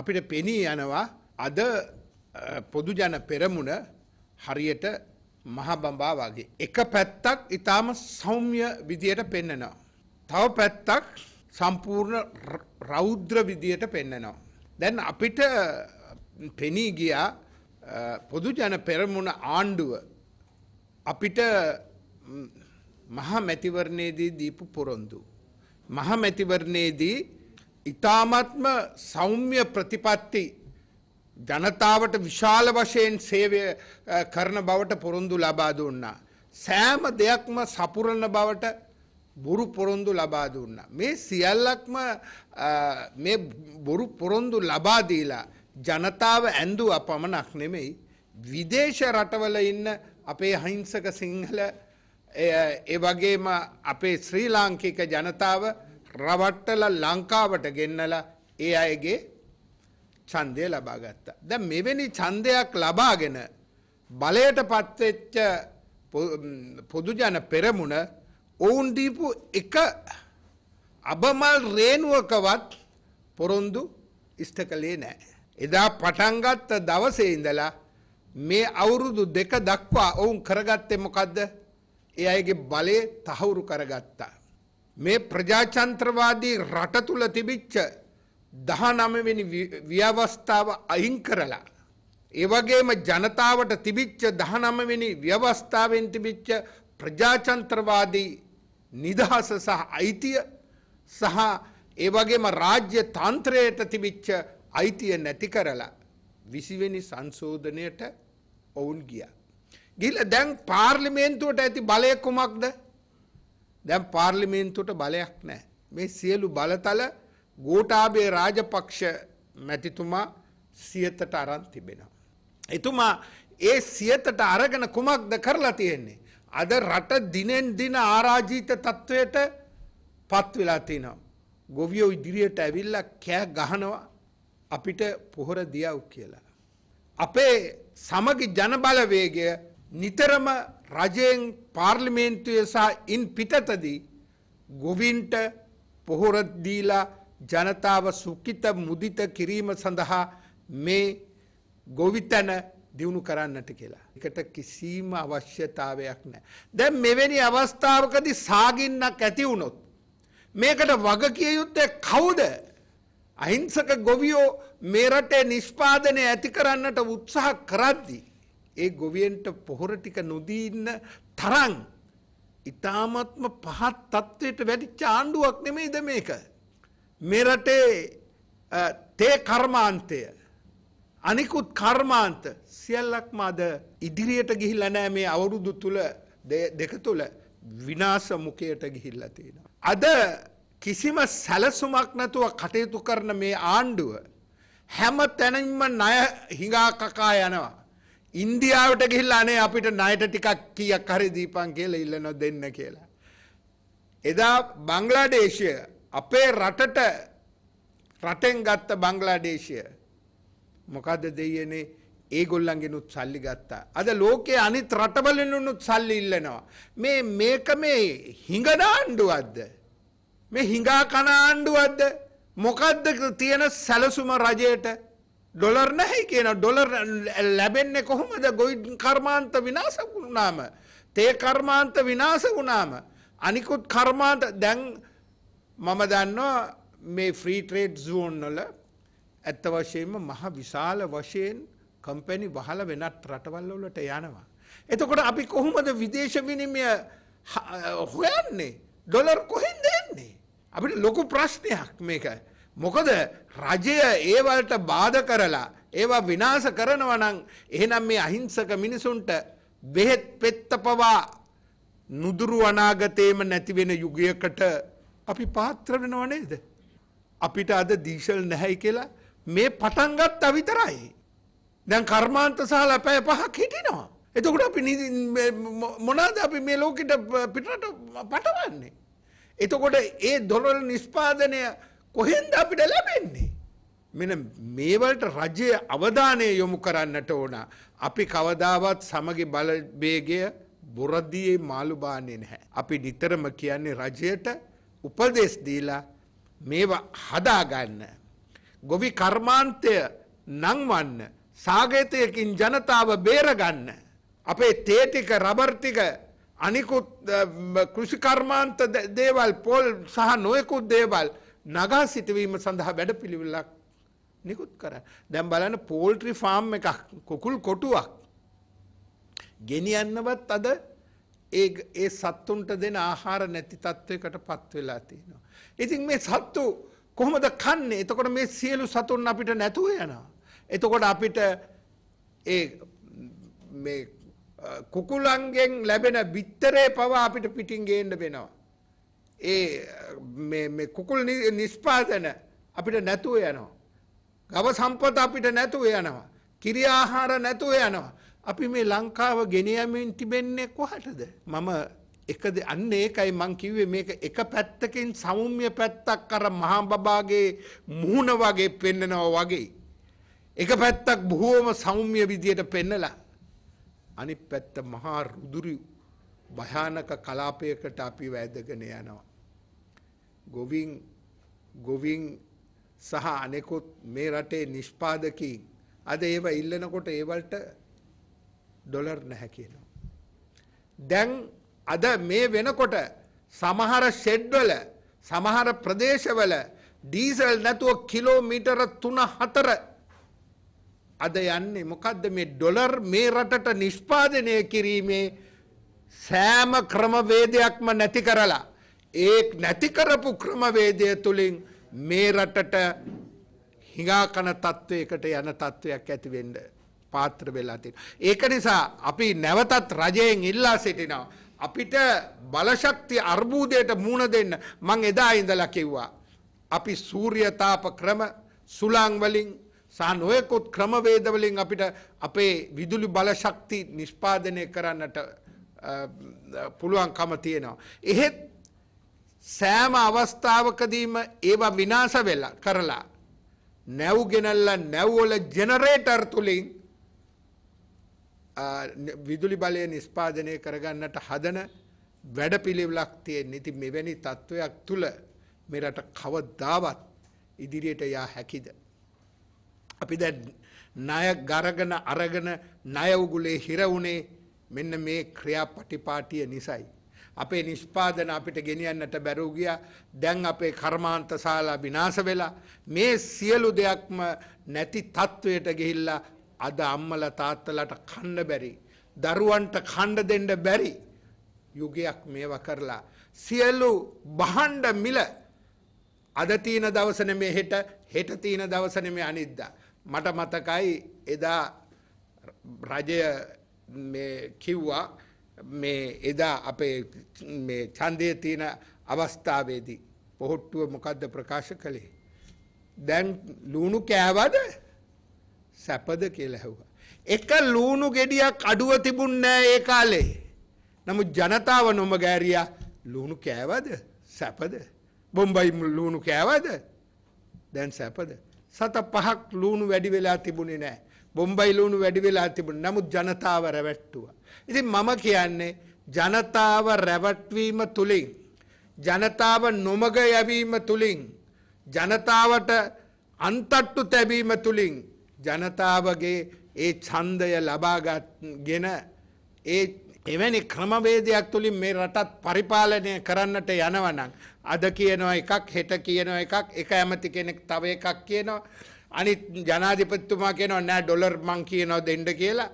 අපිට පෙනී යනවා අද පොදුජන පෙරමුණ හරියට මහබඹා වගේ. එක පැත්තක් ඉතාම සෞම්‍ය විදියට පෙන්නනවා. තව පැත්තක් සම්පූර්ණ රෞද්‍ර විදියට පෙන්නනවා. දැන් අපිට පෙනී ගියා පොදුජන පෙරමුණ ආණ්ඩුව අපිට මහා මැතිවරණයේදී දීපු පොරොන්දු. මහා මැතිවරණයේදී ඉතාමත්ම සෞම්‍ය ප්‍රතිපත්ති ජනතාවට විශාල වශයෙන් සේවය කරන බවට පොරොන්දු ලබා දුන්නා. සෑම දෙයක්ම සපුරන බවට බොරු පොරොන්දු ලබා දුන්නා. මේ සියල්ලක්ම මේ බොරු පොරොන්දු ලබා දීලා ජනතාව ඇඳුව පමණක් නෙමෙයි විදේශ රටවල ඉන්න අපේ අහිංසක සිංහල ඒ වගේම අපේ ශ්‍රී ලාංකික ජනතාව රවට්ටල ලංකාවට ගෙන්නල ඒ අයගේ චන්දය ලබා ගත්තා. ද මෙවැනි චන්දයක් ලබාගෙන බලයට පත්වෙච්ච පොදුජන පෙරමුණ ඔවුන් දීපු එක අබමල් රේනුවකවත් පොරොන්දු ඉෂ්ට කළේ නෑ. එදා පටන්ගත්ත දවසේ ඉඳලා මේ අවුරුදු දෙක දක්වා ඔවුන් කරගත්තේ මොකක්ද ඒ අයගේ බලය තහවුරු කරගත්තා. මේ ප්‍රජාචන්ත්‍රවාදී රට තුල තිබිච්ච 19 වෙනි ව්‍යවස්ථාව අයින් කරලා ඒ වගේම ජනතාවට තිබිච්ච 19 වෙනි ව්‍යවස්ථාවෙන් තිබිච්ච ප්‍රජාචන්ත්‍රවාදී නිදහස සහ අයිතිය සහ ඒ වගේම රාජ්‍ය තන්ත්‍රයට තිබිච්ච අයිතිය නැති කරලා 20 වෙනි සංශෝධනයට ඔවුන් ගියා. ගිහිල්ලා දැන් පාර්ලිමේන්තුවට ඇති බලය කුමක්ද? දැන් පාර්ලිමේන්තුවට බලයක් නැහැ. මේ සියලු බලතල ගෝඨාභය රාජපක්ෂ මැතිතුමා සියතට අරන් තිබෙනවා. එතුමා ඒ සියතට අරගෙන කුමක්ද කරලා තියෙන්නේ? අද රට දිනෙන් දින ආරාජිත තත්වයට පත් වෙලා තිනවා. ගොවියෝ ඉදිරියට ඇවිල්ලා කෑ ගහනවා අපිට පොහොර දියව් කියලා. අපේ සමගි ජනබලවේගය නිතරම රජයෙන් පාර්ලිමේන්තුවේ සහ ඉන් පිටතදී ගොවින්ට පොහොරදීලා ජනතාව සුකිත මුදිත කිරීම සඳහා මේ ගොවිතැන දියුණු කරන්නට කියලා. එකට කිසිීම අවශ්‍යතාවයක් නෑ. දැ මෙවැනි අවස්ථාවකදි සාගින්නක් ඇති වුණොත්. මේකට වග කිය යුත්තේ කවුද අහිංසක ගොවියෝ මේ රටේ නිෂ්පාදනය ඇති කරන්නට උත්සාහ කරද්දී. ඒ ගොවියන්ට පොහොර ටික නොදී ඉන්න තරම් ඊ타මත්ම පහත් තත්වයට වැඩිච්ච ආණ්ඩුවක් නෙමෙයිද මේක. මෙරටේ තේ කර්මාන්තය අනිකුත් කර්මාන්ත සියල්ලක්ම අද ඉදිරියට ගිහිල්ලා නැහැ මේ අවුරුදු තුල දෙක තුල විනාශ මුඛයට ගිහිල්ලා තියෙනවා. අද කිසිම සැලසුමක් නැතුව කටයුතු කරන මේ ආණ්ඩුව හැම තැනින්ම ණය හිඟා කකා යනවා. ඉන්දියාවට ගිහිල්ලානේ අපිට ණයට ටිකක් කීයක් හරි දීපන් කියලා ඉල්ලනවා දෙන්න කියලා. එදා බංග්ලාදේශය අපේ රටට රටෙන් ගත්ත බංග්ලාදේශය මොකද දෙයනේ ඒගොල්ලන්ගෙනුත් සල්ලි ගත්තා. අද ලෝකයේ අනිත් රටවලිනුත් සල්ලි ඉල්ලනවා. මේ මේක මේ හිඟන ආණ්ඩුවක්ද? මේ හිඟා කන ආණ්ඩුවක්ද? මොකද්ද තියෙන සැලසුම රජයට? ඩොලර් නැහැ කියන ඩොලර් ලැබෙන්නේ කොහොමද ගොයි කර්මාන්ත විනාශ වුණාම තේ කර්මාන්ත විනාශ වුණාම අනිකුත් කර්මාන්ත දැන් මම දන්නවා මේ ෆ්‍රී ට්‍රේඩ් සෝන් වල ඇත්ත වශයෙන්ම මහ විශාල වශයෙන් කම්පැනි වහල වෙනත් රටවල් වලට යනවා. එතකොට අපි කොහොමද විදේශ විනිමය හොයන්නේ? ඩොලර් කොහෙන්ද එන්නේ? අපිට ලොකු ප්‍රශ්නයක් මේක. මොකද රජය ඒවලට බාධ කරලා ඒවා විනාශ කරනවා නම් එහෙනම් මේ අහිංසක මිනිසුන්ට බෙහෙත් පෙත්ත පවා නුදුරු අනාගතේම නැති වෙන යුගයකට අපි පාත්‍ර වෙනව නේද? අපිට අද දීසල් නැහැ කියලා මේ පටන් ගත්තා විතරයි. දැන් කර්මාන්ත සහලා පැය පහක් හිටිනවා. එතකොට අපි මොනවාද අපි මේ ලෝකෙට පිටරට පටවන්නේ? එතකොට ඒ දොරල නිෂ්පාදනය කොහෙන්ද අපිට ලැබෙන්නේ. මෙන මේවලට රජය අවධානය යොමු කරන්නට ඕන. අපි කවදාවත් සමග බලබේගය බොරද්දියේ මාළුබානය නැහැ. අපි නිතරම කියන්නේ රජයට උපදෙස් දීලා මේවා හදාගන්න. ගොවි කර්මාන්තය නංවන්න සාගතයකින් ජනතාව බේරගන්න. අපේ තේටික රබර්තික අනිකුත් කෘෂිකර්මාන්ත දේවල් පොල් සහ නොයකුත් දේවල් නගා සිටවීම සඳහා වැඩපිළිවෙලක් නිකුත් කර. දැන් බලන්න පෝල්ට්‍රි ෆාම් එකක් කුකුල් කොටුවක් ගෙනියන්නවත් අද ඒ ඒ සත්තුන්ට දෙන ආහාර නැති තත්ත්වයකට පත් වෙලා තියෙනවා. ඉතින් මේ සත්තු කොහොමද කන්නේ? එතකොට මේ සියලු සතුන් අපිට නැතුව යනවා. එතකොට අපිට ඒ මේ කුකුලන්ගෙන් ලැබෙන බිත්තරේ පවා අපිට පිටින් ගේන්න වෙනවා. ඒ කුකුල් නිස්්පාදන අපිට නැතුව යනවා. ගව සම්පත අපිට නැතුව යනවා. කිරි ආහාර නැතුව යනවා. අපි මේ ලංකාව ගෙනයමින් තිබෙන්නේ කොහටද. මම එකද අන්න ඒකයි මං කිව්වේ මේක එක පැත්තකින් සෞම්‍ය පැත්තක් කර මහාබබාගේ මුහුණ වගේ පෙන්නනවා වගේ. එක පැත්තක් බොහෝම සෞම්‍ය විදියට පෙන්නලා. අනි පැත්ත මහා රුදුරි භයානක කලාපයකට අපි වැදගෙන යනවා. ගොවින් ගොවින් සහ අනෙකුත් මේ රටේ නිෂ්පාදකීන් අද ඒව ඉල්ලනකොට ඒවලට ඩොලර් නැහැ කියනවා. දැන් අද මේ වෙනකොට සමහර ෂෙඩ්වල සමහර ප්‍රදේශවල ඩීසල් නැතුව කිලෝමීටර 3 4 අද යන්නේ මොකද්ද මේ ඩොලර් මේ රටට නිෂ්පාදනය කිරීමේ සෑම ක්‍රමවේදයක්ම නැති කරලා ඒ නැති කරපු ක්‍රමවේදය තුළින් මේ රටට හිඟාකන තත්ත්වයකට යන තත්ත්වයක් ඇතිවෙන්න පාත්‍ර වෙලා තියෙන. ඒක නිසා අපි නැවතත් රජයෙන් ඉල්ලා සිටිනවා. අපිට බලශක්ති අර්බූදයට මුණ දෙන්න මං එදා ඉඳලා කිව්වා. අපි සූර්යතාප ක්‍රම සුළං වලින් සහ නොයෙකුත් ක්‍රමවේද වලින් අපිට අපේ විදුලි බලශක්ති නිෂ්පාදනය කරන්නට පුළුවන්කම තියෙනවා. එහෙත් සෑම අවස්ථාවකදීම ඒවා විනාශ වෙලා කරලා නැව් ගෙනල්ලා නැව්වල ජෙනරේටර් තුලින් විදුලි බලය නිස්පාදනය කරගන්නට හදන වැඩපිළිවෙලක් තියෙන. ඉතින් මෙවැනි තත්වයක් තුල මේ රට කවදාවත් ඉදිරියට යා හැකිද? අපි දැන් ණය ගරගෙන අරගෙන ණය උගුලේ හිර උනේ මෙන්න මේ ක්‍රියාපටිපාටිය නිසායි. අපේ නිෂ්පාදන අපිට ගෙනියන්නට බැරූ ගියා දැන් අපේ කර්මාන්ත ශාලා විනාශ වෙලා මේ සියලු දෙයක්ම නැති තත්වයට ගිහිල්ලා අද අම්මලා තාත්තලාට කන්න බැරි දරුවන්ට කණ්ඩ දෙන්න බැරි යුගයක් මේව කරලා සියලු බහණ්ඩ මිල අද තියෙන දවස නෙමේ හෙට හෙට තියෙන දවස නෙමේ අනිද්දා මට මතකයි එදා රජය මේ කිව්වා මේ එදා අපේ මේ ඡන්දයේ තියෙන අවස්ථාවේදී පොහොට්ටුව මොකද්ද ප්‍රකාශ කළේ? දැන් ලුණු කෑවද සැපද කියලා ඇහුවා. එක ලුණු ගෙඩියක් අඩුව තිබුණේ ඒ කාලේ. නමුත් ජනතාව නොම ගෑරියා ලුණු කෑවද සැපද? බොම්බයි ලුණු කෑවද? දැන් සැපද? සත පහක් ලුණු වැඩි වෙලා තිබුණේ නැහැ. බොම්බයිලුණු වැඩි වෙලා තිබුණ නමුත් ජනතාව රැවැට්ටුවා. ඉතින් මම කියන්නේ ජනතාව රැවට්වීම තුළින් ජනතාව නොමග යැවීම තුළින් ජනතාවට අන්තට්ටු තැබීම තුළින් ජනතාවගේ ඒ ඡන්දය ලබාගෙන ඒ එවැනි ක්‍රමවේදයක් තුළින් මේ රටත් පරිපාලනය කරන්නට යනවනම් අද කියනවා එකක් හෙට කියනවා එකක් එක ඇමති කෙනෙක් තව එකක් කියනවා අනිත් ජනාධිපතිතුමා කියනවා නෑ ඩොලර් මං කියනවා දෙන්න කියලා.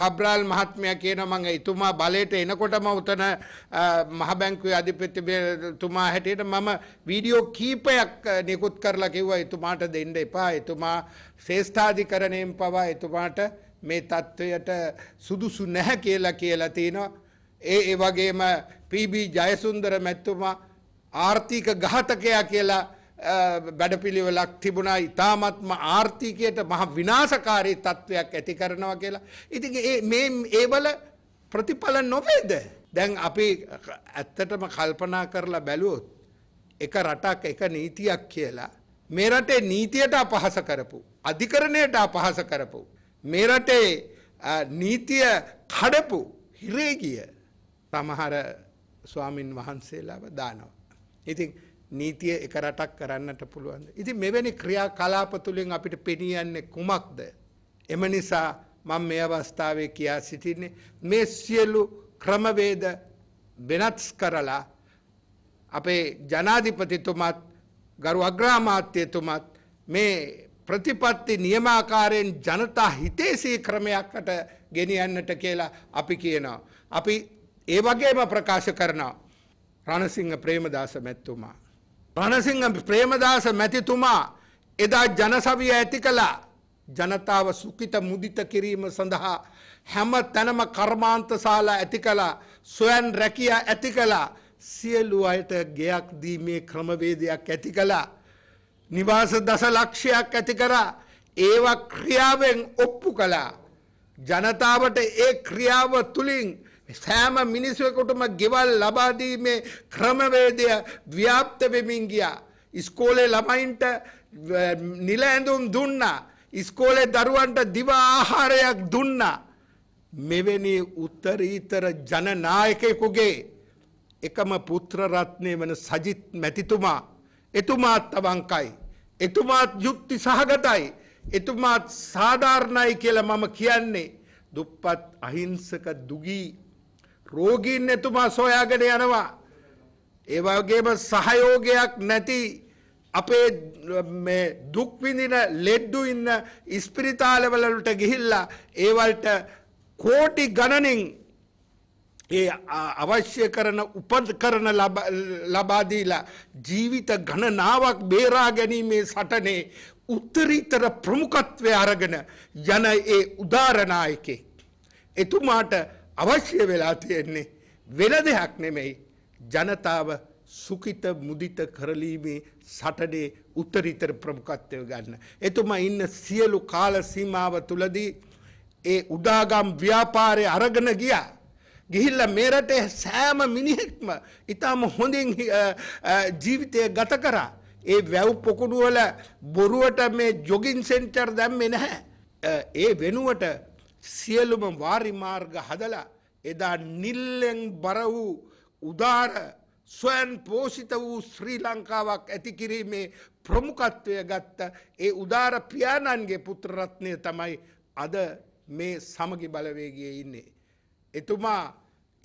කබ්‍රාල් මහත්මයා කියනවා මම එතුමා බලයට එනකොටම උතන මහ බැංකුවේ අධිපතිතුමා හැටියට මම වීඩියෝ කීපයක් නිකුත් කරලා කිව්වා එතුමාට දෙන්න එපා. එතුමා ශ්‍රේෂ්ඨාධිකරණයෙන් පවා එතුමාට මේ තත්ත්වයට සුදුසු නැහැ කියලා කියලා තිනවා. ඒ ඒ වගේම පීබී ජයසුන්දර මැතිතුමා ආර්ථික ඝාතකයා කියලා වැඩපිළිවෙලක් තිබුණා ඉතාමත්ම ආර්ථිකයට මහ විනාශකාරී තත්ත්වයක් ඇති කරනවා කියලා. ඉතින් මේ ඒවල ප්‍රතිඵල නොවේද. දැන් අපි ඇත්තටම කල්පනා කරලා බැලුවොත් එක රටක් එක නීතියක් කියලා. මේ රටේ නීතියට අපහස කරපු. අධිකරණයට අපහස කරපු. මේ රටේ නීතිය කඩපු හිරේගිය සමහර ස්වාමින් වහන්සේලාව දානවා. ඉතින් නීතිය එක රටක් කරන්නට පුළුවන්ද. ඉති මෙවැනි ක්‍රියා කලාප තුළින් අපිට පෙනියන්නේ කුමක්ද. එම නිසා මං මේ අවස්ථාවේ කියා සිටින්නේ මේ සියලු ක්‍රමවේද වෙනත්ස් කරලා අපේ ජනාධිපතිතුමත් ගරු අග්‍රාමාත්‍යතුමත් මේ ප්‍රතිපත්ති නියමාකාරයෙන් ජනතා හිතේසී ක්‍රමයක්කට ගෙනියන්නට කියලා අපි කියනවා. අපි ඒ වගේම ප්‍රකාශ කරනවා. රණසිංහ ප්‍රේමදාස මැත්තුමා. රණසිංහ ප්‍රේමදාස මැතිතුමා එදා ජනසවිය ඇති කළා ජනතාව සුකිත මුදිත කිරීම සඳහා හැම තැනම කර්මාන්තශාලා ඇති කළා සොයන් රැකිය ඇති කළා සියලු අයට ගෙයක් දීමේ ක්‍රමවේදයක් ඇති කළා නිවාස දසලක්ෂයක් ඇති කරා ඒවා ක්‍රියාවෙන් ඔප්පු කළා ජනතාවට ඒ ක්‍රියාව තුළින් සෑම මිනිස්සුවෙකුටම ගෙවල් ලබාදීමේ ක්‍රමවේදය ව්‍යාප්ත වෙමින් ගියා. ඉස්කෝලේ ළමයින්ට නිල ඇඳුම් දුන්නා. ඉස්කෝලේ දරුවන්ට දිව ආහාරයක් දුන්නා. මෙවැනි උත්තරීතර ජනනායකයෙකුගේ එකම පුත්‍ර රත්නය වන සජිත් මැතිතුමා එතුමාත් අවංකයි. එතුමාත් යුක්ති සහගතයි. එතුමාත් සාධාරණයි කියලා මම කියන්නේ. දුප්පත් අහිංසක දුගී රෝගීන් එතුමා සොයාගෙන යනවා. ඒ වගේම සහයෝගයක් නැති අපේ මේ දුක් විඳින ලෙඩ්ඩු ඉන්න ඉස්පිරිතාලවලට ගිහිල්ලා ඒවලට කෝටි ගණනින් ඒ අවශ්‍ය කරන උපකරණ ලබා දීලා ජීවිත ගණනාවක් බේරා ගැනීමේ සටනේ උත්තරීතර ප්‍රමුඛත්වය අරගෙන යන ඒ උදාරණායකෙක් එතුමාට අවශ්‍ය වෙලා තියෙන්නේ වෙන දෙයක් නෙමෙයි ජනතාව සුකිත මුදිත කරලීමේ සටනේ උත්තරීතර ප්‍රමුඛත්වය ගන්න. එතුමා ඉන්න සියලු කාල සීමාව තුලදී ඒ උදාගම් ව්‍යාපාරය අරගෙන ගියා. ගිහිල්ල මේ රටේ සෑම මිනිහෙක්ම ඉතාම හොඳින් ජීවිතය ගත කරා. ඒ වැව් පොකුණුවල බොරුවට මේ ජොගින් සෙන්ටර් දැම්මේ නැහැ. ඒ වෙනුවට සියලුම වාරිමාර්ග හදලා එදා නිල්ලෙන් බර වූ උදාර ස්වයන් පෝෂිත වූ ශ්‍රී ලංකාවක් ඇති කිරීමේ ප්‍රමුඛත්වය ගත්ත ඒ උදාර පියාණන්ගේ පුත්‍රරත්නය තමයි අද මේ සමගි බලවේගයේ ඉන්නේ. එතුමා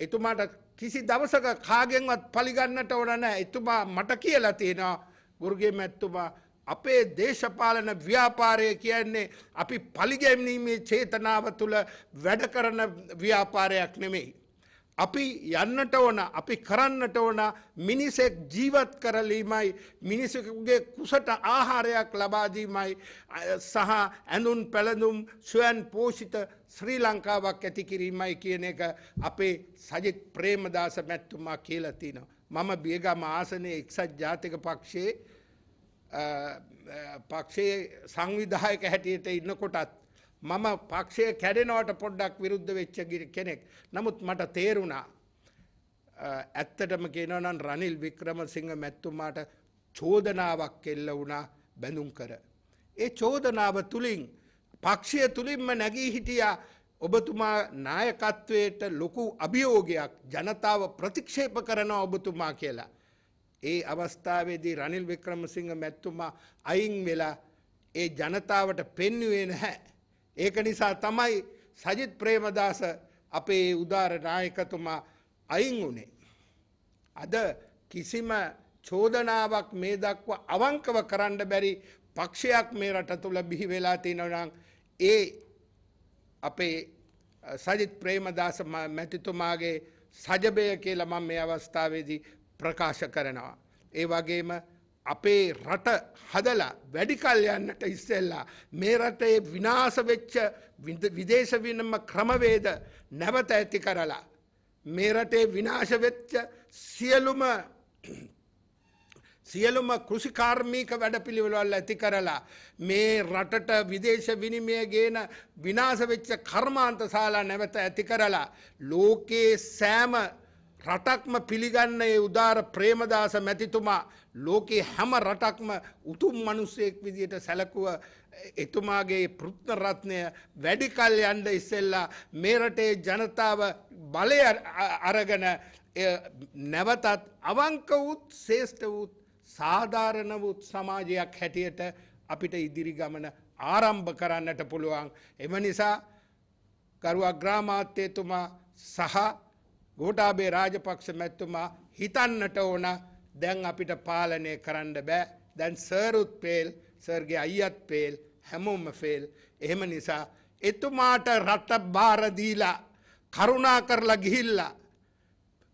එතුමාට කිසි දවසක කාගෙන්වත් පලිගන්නට ඕන නෑ එතුමා මට කියලා තියෙනවා ගුරුගේ මැත්තුමා අපේ දේශපාලන ව්‍යාපාරය කියන්නේ අපි පලිගැමීමේ චේතනාව තුළ වැඩ කරන ව්‍යාපාරයක් නෙමෙයි. අපි යන්නට ඕන අපි කරන්නට ඕන මිනිසෙක් ජීවත් කරලීමයි මිනිසකුගේ කුසට ආහාරයක් ලබාදීමයි සහ ඇඳුන් පැළඳුම් ස්වයන් පෝෂිත ශ්‍රී ලංකාවක් ඇති කිරීමයි කියන එක අපේ සජිත් ප්‍රේමදාස මැත්තුමා කියලතිනවා. මම බියගම ආසනය එක්සත් ජාතික පක්ෂයේ පක්ෂයේ සංවිධායක හැටියට ඉන්නකොටත් මම පක්ෂය කැඩෙනවට පොඩ්ඩක් විරුද්ධ වෙච්ච කෙනෙක්. නමුත් මට තේරුණා ඇත්තටම කියනවනම් රනිල් වික්‍රමසිංහ මැත්තුමාට චෝදනාවක් එල්ල වුණා බැඳුම් කර. ඒ චෝදනාව තුළින් පක්ෂය තුළින්ම නැගී හිටියා ඔබතුමා නායකත්වයට ලොකු අභියෝගයක් ජනතාව ප්‍රතික්ෂේප කරනවා ඔබතුමා කියලා. ඒ අවස්ථාවේදී රනිල් වික්‍රමසිංහ මැතිතුමා අයින් වෙලා ඒ ජනතාවට පෙන්වුවේ නැහැ. ඒක නිසා තමයි සජිත් ප්‍රේමදාස අපේ උදාර නායකතුමා අයින් වුණේ. අද කිසිම චෝදනාවක් මේ දක්වා අවංකව කරන්න බැරි පක්ෂයක් මේ රට තුළ බිහි වෙලා තියෙනවා නම් ඒ අපේ සජිත් ප්‍රේමදාස මැතිතුමාගේ සජබය කියලා මම මේ අවස්ථාවේදී ප්‍රකාශ කරනවා. ඒ වගේම අපේ රට හදලා වැඩිකල් යන්නට ඉස්සෙල්ලා මේ රටේ විනාශ වෙච්ච විදේශ විනිම ක්‍රමවේද නැවත ඇති කරලා මේ රටේ විනාශ වෙච්ච සියලුම සියලුම කෘෂිකාර්මික වැඩපිළිවෙළවල් ඇති කරලා මේ රටට විදේශ විනිමය ගේන විනාශ වෙච්ච කර්මාන්තශාලා නැවත ඇති කරලා ලෝකයේ සෑම රටක්ම පිළිගන්න ඒ උදාර ප්‍රේමදාස මැතිතුමා ලෝකේ හැම රටක්ම උතුම් මිනිසෙක් විදියට සැලකුව එතුමාගේ පුත්න රත්නය වැඩි කල් යන්න ඉස්සෙල්ලා මේ රටේ ජනතාව බලය අරගෙන නැවතත් අවංක වූත් ශ්‍රේෂ්ඨ වූත් සාධාරණ වූත් සමාජයක් හැටියට අපිට ඉදිරි ගමන ආරම්භ කරන්නට පුළුවන් එම නිසා ගරු අග්‍රාමාත්‍යතුමා සහ ගෝටාබේ රාජපක්ෂ මැත්තුමා හිතන්නට ඕන දැන් අපිට පාලනය කරන්න බෑ දැන් සරුත් පේල් සර්ගේ අයියත් පේල් හැමෝම ෆෙල් එහෙම නිසා එතුමාට රට බාරදීලා කරුණා කරලා ගිහිල්ලා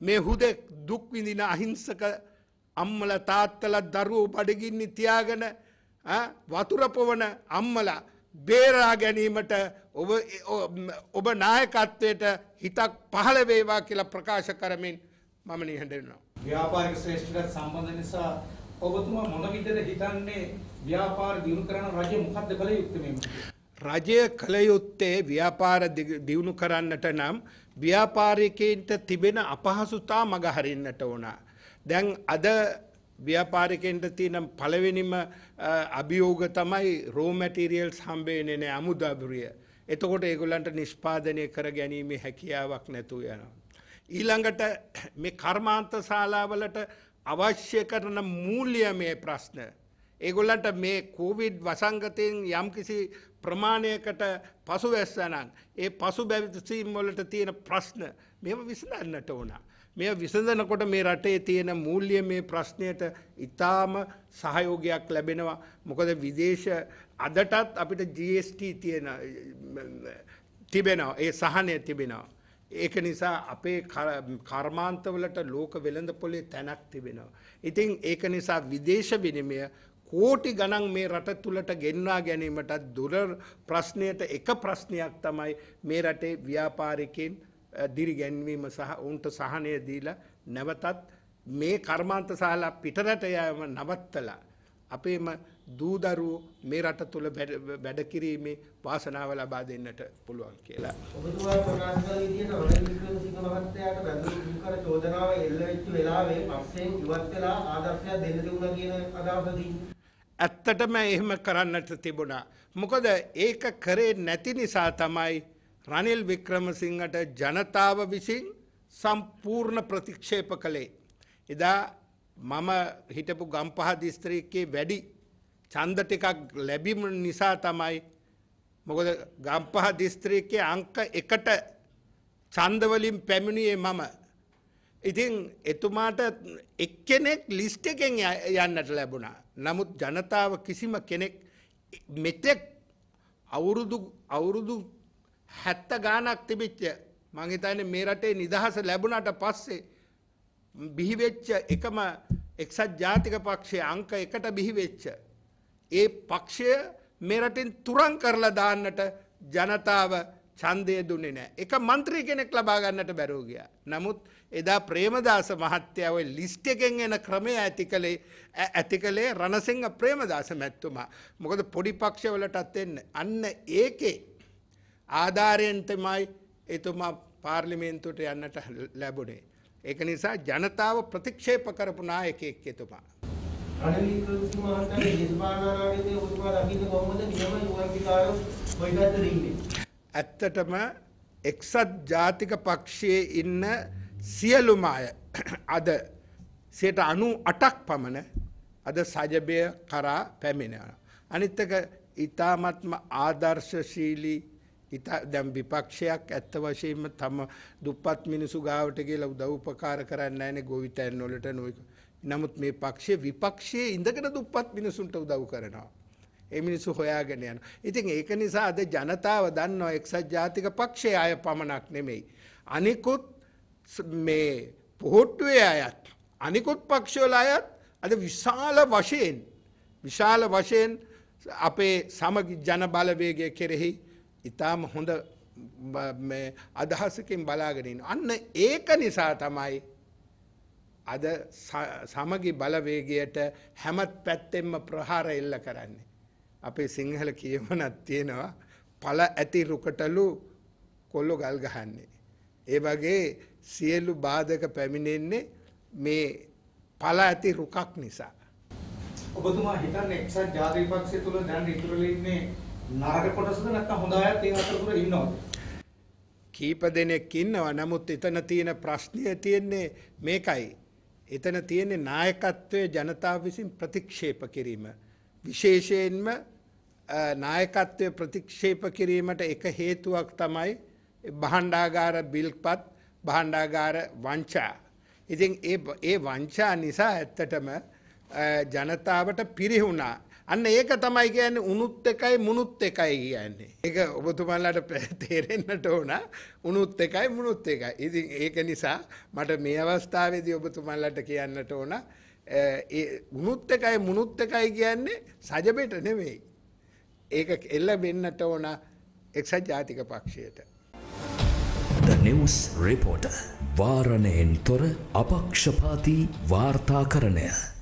මේ හුදෙක් දුක්විඳින අහිංසක අම්මල තාත්තල දරුවෝ බඩගින්නේ තියාගෙන වතුරපොවන අම්මලා බේරා ගැනීමට ඔබ නායකත්වයට හිතක් පහළ වේවා කියලා ප්‍රකාශ කරමින් මම නිහඬෙනවා. ව්‍යාපාරික ශ්‍රේෂ්ඨට සම්බන්ධ නිසා ඔබතුමා මොන විදිහට හිතන්නේ ව්‍යාපාර දියුණු කරන රජය මොකක්ද කළ යුත්තේ මේ? රජය කළ යුත්තේ ව්‍යාපාර දියුණු කරන්නට නම් ව්‍යාපාරිකයින්ට තිබෙන අපහසුතා මගහරින්නට ඕන. දැන් අද ව්‍යාපාරිකෙන්ට තියෙන පළවෙනිම අභියෝග තමයි රෝමැටිරියල්ස් හම්බේනේ නෑ අමුදාබරිය. එතකොට ඒගොල්ලන්ට නිෂ්පාදනය කර ගැනීමේ හැකියාවක් නැතුව යනවා. ඊළඟට මේ කර්මාන්ත ශාලාවලට අවශ්‍ය කරන මූල්‍යමය ප්‍රශ්න. ඒගොල්ලන්ට මේ කෝවිඩ් වසංගතයෙන් යම්කිසි ප්‍රමාණයකට පසු වැස්සනන් ඒ පසු බැවිසීම් වලට තියෙන ප්‍රශ්න මෙම විසඳන්නට ඕනා. මෙය විසඳනකොට මේ රටේ තියෙන මූල්‍ය මේ ප්‍රශ්නයට ඉතාම සහයෝගයක් ලැබෙනවා මොකද විදේශ අදටත් අපිට GST තියෙන තිබෙනවා ඒ සහනය තිබෙනවා. ඒක නිසා අපේ කර්මාන්තවලට ලෝක වෙළඳ පොලේ තැනක් තිබෙනවා. ඉතින් ඒක නිසා විදේශ විනිමය කෝටි ගණන් මේ රට තුළට ගෙන්වා ගැනීමටත් දුර ප්‍රශ්නයට එක ප්‍රශ්නයක් තමයි මේ රටේ ව්‍යාපාරිකින් දිරිගැන්වීම සහ ඔවුන්ට සහනය දීලා නැවතත් මේ කර්මාන්ත සහලා පිටරට යෑම නවත්තලා අපේම දූදරුවෝ මේ රට තුළ වැඩ කිරීමේ වාසනාව ලබා දෙන්නට පුළුවන් කියලා. ඔබතුමා ප්‍රකාශ කළ විදිහට රනිල් වික්‍රමසිංහ මහත්තයාට බඳුරු කර චෝදනාව එල්ල වෙච්ච වෙලාවේ පස්සෙන් ඉවත් වෙලා ආදර්ශයක් දෙන්න තිබුණා කියන අදහසදී ඇත්තටම එහෙම කරන්නට තිබුණා. මොකද ඒක කරේ නැති නිසා තමයි රනිල් වික්‍රමසිංහට ජනතාව විසින් සම්පූර්ණ ප්‍රතික්ෂේප කළේ. එදා මම හිටපු ගම්පහ දිස්ත්‍රික්කේ වැඩි ඡන්ද ටිකක් ලැබීම නිසා තමයි මොකද ගම්පහ දිස්ත්‍රික්කයේ අංක 1ට ඡන්ද වලින් පැමිණියේ මම. ඉතින් එතුමාට එක්කෙනෙක් ලිස්ට් එකෙන් යන්නට ලැබුණා. නමුත් ජනතාව කිසිම කෙනෙක් මෙතෙක් අවුරුදු අවුරුදු හැත්ත ගානක් තිබිච්ච මංහිතන මේ රටේ නිදහස ලැබුණට පස්සේ බිහිවෙච්ච එකම එක්සත් ජාතික පක්ෂය අංක එකට බිහිවෙච්ච. ඒ පක්ෂය මෙරටින් තුරන් කරලා දාන්නට ජනතාව ඡන්දය දුන්නේ නෑ. එක മന്ത്രി කෙනෙක් ලබා ගන්නට බැරුව ගියා. නමුත් එදා ප්‍රේමදාස මහත්තයා ওই ලිස්ට් එකෙන් එන ක්‍රමය ඇතිකලේ ඇතිකලේ රණසිංහ ප්‍රේමදාස මහත්තුමා. මොකද පොඩි පක්ෂවලටත් එන්න අන්න ඒකේ ආධාරයෙන් තමයි එතුමා පාර්ලිමේන්තුවට යන්නට ලැබුණේ. ඒක නිසා ජනතාව ප්‍රතික්ෂේප කරපු නායකයෙක් එතුමා. ඇත්තටම එක්සත් ජාතික පක්ෂයේ ඉන්න සියලුම අය අද සයට අනු අටක් පමණ අද සජබය කරා පැමිණෙන. අනිත්තක ඉතාමත්ම ආදර්ශශීලී ඉතා දැම් විපක්ෂයක් ඇත්ත වශයෙන්ම තම දුප්පත් මිනිසු ගාවට කියලා උදව්පකාර කරන්න ෑනේ ගොවිතැන් නොලට නොයක. නමුත් මේ පක්ෂය විපක්ෂයේ ඉඳකට දුප්පත් මිනිසුන්ට උදව් කරනවා. එමිනිසු හොයාගෙන යන. ඉතින් ඒක නිසා අද ජනතාව දන්නවා එක්සත් ජාතික පක්ෂය අය පමණක් නෙමෙයි. අනිකුත් මේ පොහොට්ටුවේ අයත්. අනිකුත් පක්ෂවල අයත් අද විශාල වශයෙන් විශාල වශයෙන් අපේ සමග ජන බලවේගය කෙරෙහි ඉතාම හොඳ අදහසකින් බලාගෙනින්. අන්න ඒක නිසා තමයි අද සමගි බලවේගයට හැමත් පැත්තෙන්ම ප්‍රහාර එල්ල කරන්නේ. අපේ සිංහල කියවනත් තියෙනවා පල ඇති රුකටලු කොල්ලො ගල් ගහන්නේ. ඒ වගේ සියලු බාධක පැමිණෙන්නේ මේ පල ඇති රුකක් නිසා. ඔබතුමා හිතන්නේ එක්සත් ජාතික පක්ෂය තුල දැන් ඉතුරුලා ඉන්නේ නරක කොටසද නැත්නම් හොඳ අයත් ඒ අතරතුර ඉන්නවද? කීප දෙනෙක් ඉන්නවා. නමුත් එතන තියෙන ප්‍රශ්නය තියෙන්නේ මේකයි. එතන තියෙන්නේ නායකත්වයේ ජනතාව විසින් ප්‍රතික්ෂේප කිරීම. විශේෂයෙන්ම නායකත්වය ප්‍රතික්ෂේප කිරීමට එක හේතුවක් තමයි බහණ්ඩාගාර බිල්පත් බහණ්ඩාගාර වංචා. ඉතින් ඒ වංචා නිසා ඇත්තටම ජනතාවට පිරිහුණා අන්න ඒක තමයි කියන්නේ උනුත් එකයි මුනුත් එකයි කියන්නේ. ඒක ඔබතුමන්ලාට තේරෙන්නට ඕන උනුත් එකයි මුනුත් එකයි. ඉතින් ඒක නිසා මට මේ අවස්ථාවේදී ඔබතුමන්ලාට කියන්නට ඕන ඒ උනුත් එකයි මුනුත් එකයි කියන්නේ සජබෙට නෙවෙයි. ඒක එල්ල වෙන්නට ඕන එක්සත් ජාතික පක්ෂයට. The News Reporter වාරණයෙන් තොර අපක්ෂපාති වාර්තාකරණය